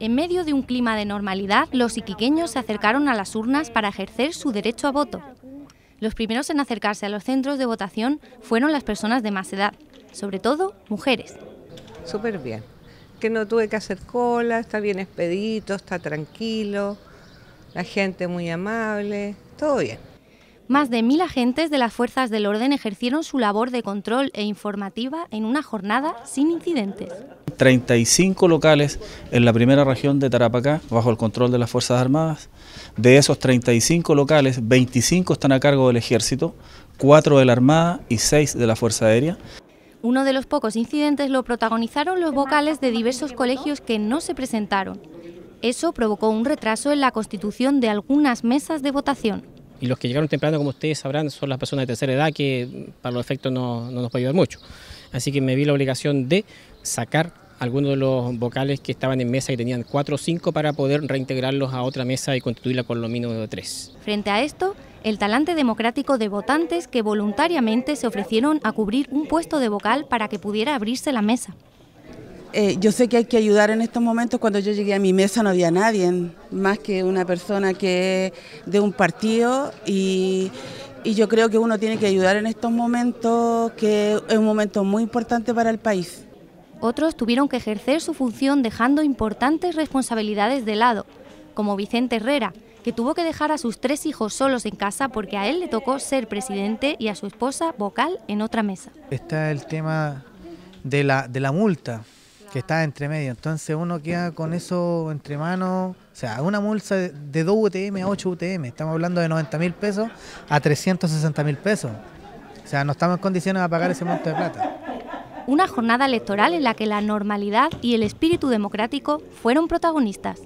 En medio de un clima de normalidad, los iquiqueños se acercaron a las urnas para ejercer su derecho a voto. Los primeros en acercarse a los centros de votación fueron las personas de más edad, sobre todo mujeres. Súper bien, que no tuve que hacer cola, está bien expedito, está tranquilo, la gente muy amable, todo bien. Más de mil agentes de las fuerzas del orden ejercieron su labor de control e informativa en una jornada sin incidentes. 35 locales en la primera región de Tarapacá, bajo el control de las Fuerzas Armadas. De esos 35 locales, 25 están a cargo del Ejército, 4 de la Armada y 6 de la Fuerza Aérea. Uno de los pocos incidentes lo protagonizaron los vocales de diversos colegios que no se presentaron. Eso provocó un retraso en la constitución de algunas mesas de votación. Y los que llegaron temprano, como ustedes sabrán, son las personas de tercera edad que para los efectos no, nos puede ayudar mucho. Así que me vi la obligación de sacar algunos de los vocales que estaban en mesa y tenían cuatro o cinco para poder reintegrarlos a otra mesa y constituirla con lo mínimo de tres. Frente a esto, el talante democrático de votantes que voluntariamente se ofrecieron a cubrir un puesto de vocal para que pudiera abrirse la mesa. Eh, yo sé que hay que ayudar en estos momentos. Cuando yo llegué a mi mesa no había nadie, más que una persona que es de un partido y yo creo que uno tiene que ayudar en estos momentos, que es un momento muy importante para el país. Otros tuvieron que ejercer su función dejando importantes responsabilidades de lado, como Vicente Herrera, que tuvo que dejar a sus tres hijos solos en casa porque a él le tocó ser presidente y a su esposa vocal en otra mesa. Está el tema de la, de la multa que está entre medio, entonces uno queda con eso entre manos, o sea, una multa de 2 UTM a 8 UTM, estamos hablando de 90 mil pesos a 360 mil pesos, o sea, no estamos en condiciones de pagar ese monto de plata una jornada electoral en la que la normalidad y el espíritu democrático fueron protagonistas.